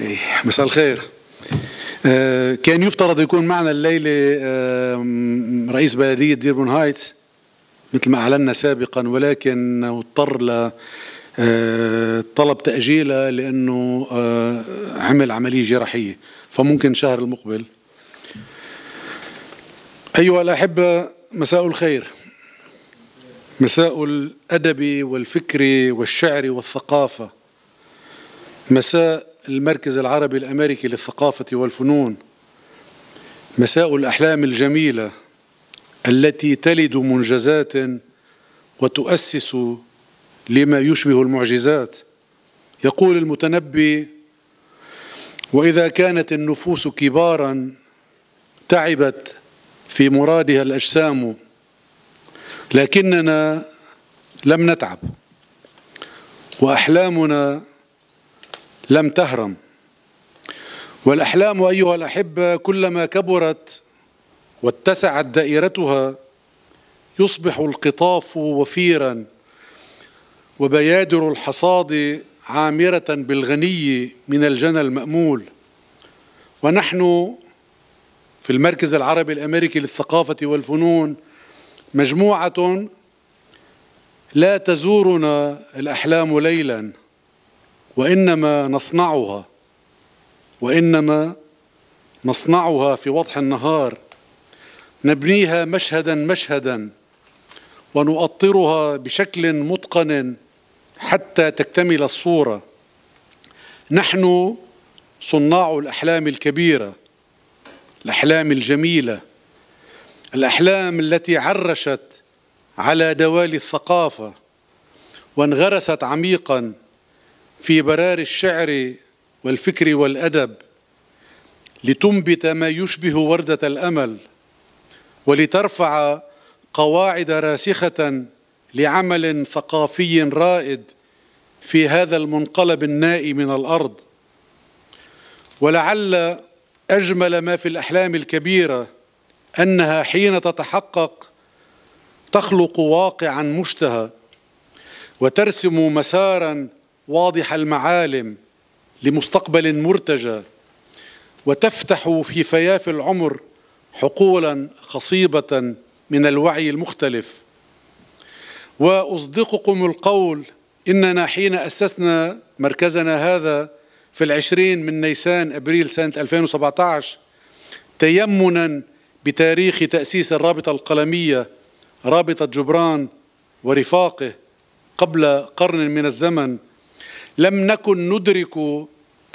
إيه، مساء الخير آه، كان يفترض يكون معنا الليلة آه، رئيس بلدية ديربون هايت مثل ما أعلنا سابقا ولكن اضطر ل آه، طلب تأجيلها لأنه عمل عملية جراحية فممكن شهر المقبل أيها الأحبة مساء الخير مساء الأدب والفكر والشعر والثقافة مساء المركز العربي الأمريكي للثقافة والفنون مساء الأحلام الجميلة التي تلد منجزات وتؤسس لما يشبه المعجزات يقول المتنبي وإذا كانت النفوس كبارا تعبت في مرادها الأجسام لكننا لم نتعب وأحلامنا لم تهرم والأحلام أيها الأحبة كلما كبرت واتسعت دائرتها يصبح القطاف وفيرا وبيادر الحصاد عامرة بالغني من الجنى المأمول ونحن في المركز العربي الأمريكي للثقافة والفنون مجموعة لا تزورنا الأحلام ليلاً وإنما نصنعها وإنما نصنعها في وضح النهار نبنيها مشهدا مشهدا ونؤطرها بشكل متقن حتى تكتمل الصورة نحن صناع الأحلام الكبيرة الأحلام الجميلة الأحلام التي عرشت على دوالي الثقافة وانغرست عميقاً في برار الشعر والفكر والادب لتنبت ما يشبه ورده الامل ولترفع قواعد راسخه لعمل ثقافي رائد في هذا المنقلب النائي من الارض ولعل اجمل ما في الاحلام الكبيره انها حين تتحقق تخلق واقعا مشتهى وترسم مسارا واضح المعالم لمستقبل مرتجى وتفتح في فياف العمر حقولا خصيبه من الوعي المختلف واصدقكم القول اننا حين اسسنا مركزنا هذا في العشرين من نيسان ابريل سنه 2017 تيمنا بتاريخ تاسيس الرابطه القلميه رابطه جبران ورفاقه قبل قرن من الزمن لم نكن ندرك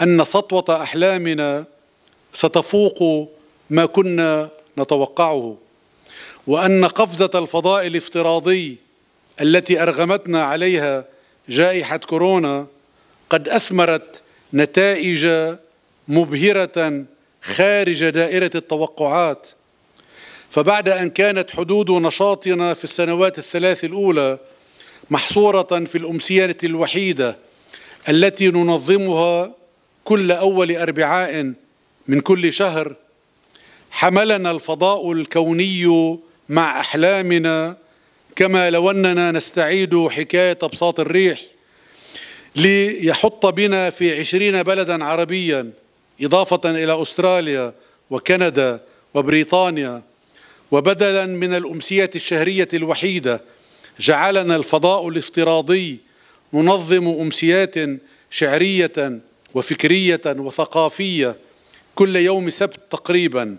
أن سطوة أحلامنا ستفوق ما كنا نتوقعه وأن قفزة الفضاء الافتراضي التي أرغمتنا عليها جائحة كورونا قد أثمرت نتائج مبهرة خارج دائرة التوقعات فبعد أن كانت حدود نشاطنا في السنوات الثلاث الأولى محصورة في الأمسية الوحيدة التي ننظمها كل أول أربعاء من كل شهر حملنا الفضاء الكوني مع أحلامنا كما لو أننا نستعيد حكاية أبساط الريح ليحط بنا في عشرين بلدا عربيا إضافة إلى أستراليا وكندا وبريطانيا وبدلا من الأمسية الشهرية الوحيدة جعلنا الفضاء الافتراضي ننظم أمسيات شعرية وفكرية وثقافية كل يوم سبت تقريبا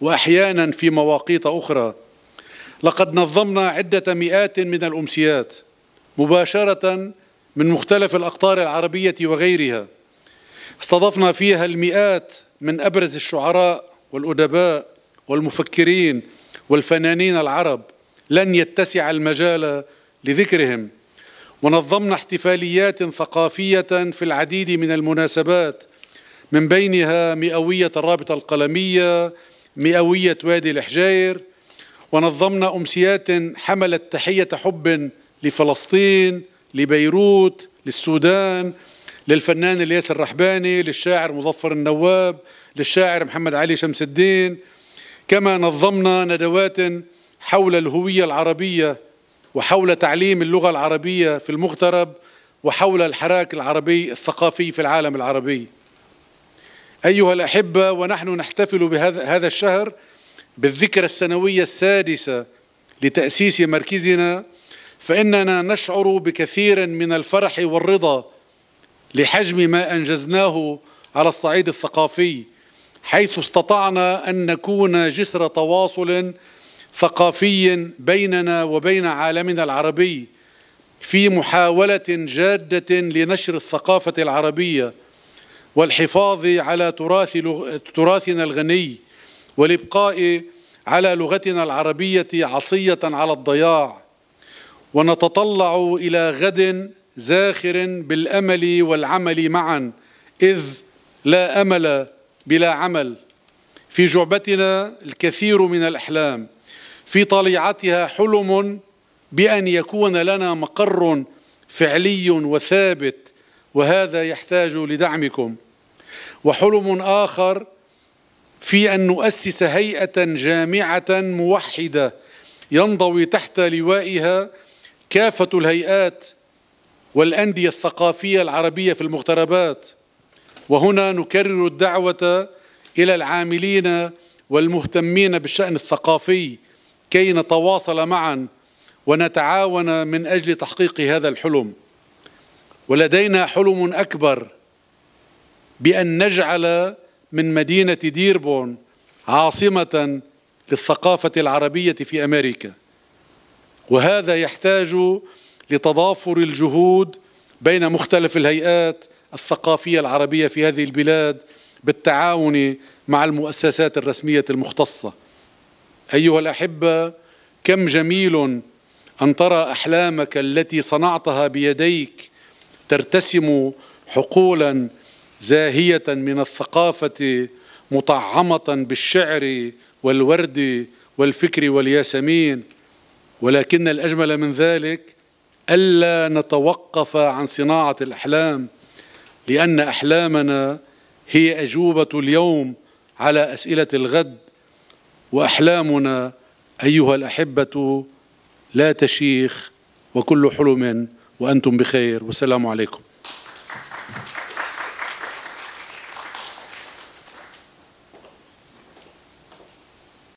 وأحيانا في مواقيت أخرى لقد نظمنا عدة مئات من الأمسيات مباشرة من مختلف الأقطار العربية وغيرها استضفنا فيها المئات من أبرز الشعراء والأدباء والمفكرين والفنانين العرب لن يتسع المجال لذكرهم ونظمنا احتفاليات ثقافية في العديد من المناسبات من بينها مئوية الرابطة القلمية مئوية وادي الحجاير ونظمنا أمسيات حملت تحية حب لفلسطين لبيروت للسودان للفنان الياس الرحباني للشاعر مظفر النواب للشاعر محمد علي شمس الدين كما نظمنا ندوات حول الهوية العربية وحول تعليم اللغة العربية في المغترب وحول الحراك العربي الثقافي في العالم العربي أيها الأحبة ونحن نحتفل بهذا الشهر بالذكرى السنوية السادسة لتأسيس مركزنا فإننا نشعر بكثير من الفرح والرضا لحجم ما أنجزناه على الصعيد الثقافي حيث استطعنا أن نكون جسر تواصل ثقافي بيننا وبين عالمنا العربي في محاولة جادة لنشر الثقافة العربية والحفاظ على تراث لغ... تراثنا الغني والإبقاء على لغتنا العربية عصية على الضياع ونتطلع إلى غد زاخر بالأمل والعمل معا إذ لا أمل بلا عمل في جعبتنا الكثير من الأحلام في طليعتها حلم بأن يكون لنا مقر فعلي وثابت وهذا يحتاج لدعمكم وحلم آخر في أن نؤسس هيئة جامعة موحدة ينضوي تحت لوائها كافة الهيئات والأندية الثقافية العربية في المغتربات وهنا نكرر الدعوة إلى العاملين والمهتمين بالشأن الثقافي كي نتواصل معا ونتعاون من أجل تحقيق هذا الحلم ولدينا حلم أكبر بأن نجعل من مدينة ديربون عاصمة للثقافة العربية في أمريكا وهذا يحتاج لتضافر الجهود بين مختلف الهيئات الثقافية العربية في هذه البلاد بالتعاون مع المؤسسات الرسمية المختصة أيها الأحبة كم جميل أن ترى أحلامك التي صنعتها بيديك ترتسم حقولا زاهية من الثقافة مطعمة بالشعر والورد والفكر والياسمين ولكن الأجمل من ذلك ألا نتوقف عن صناعة الأحلام لأن أحلامنا هي أجوبة اليوم على أسئلة الغد واحلامنا ايها الاحبه لا تشيخ وكل حلم وانتم بخير والسلام عليكم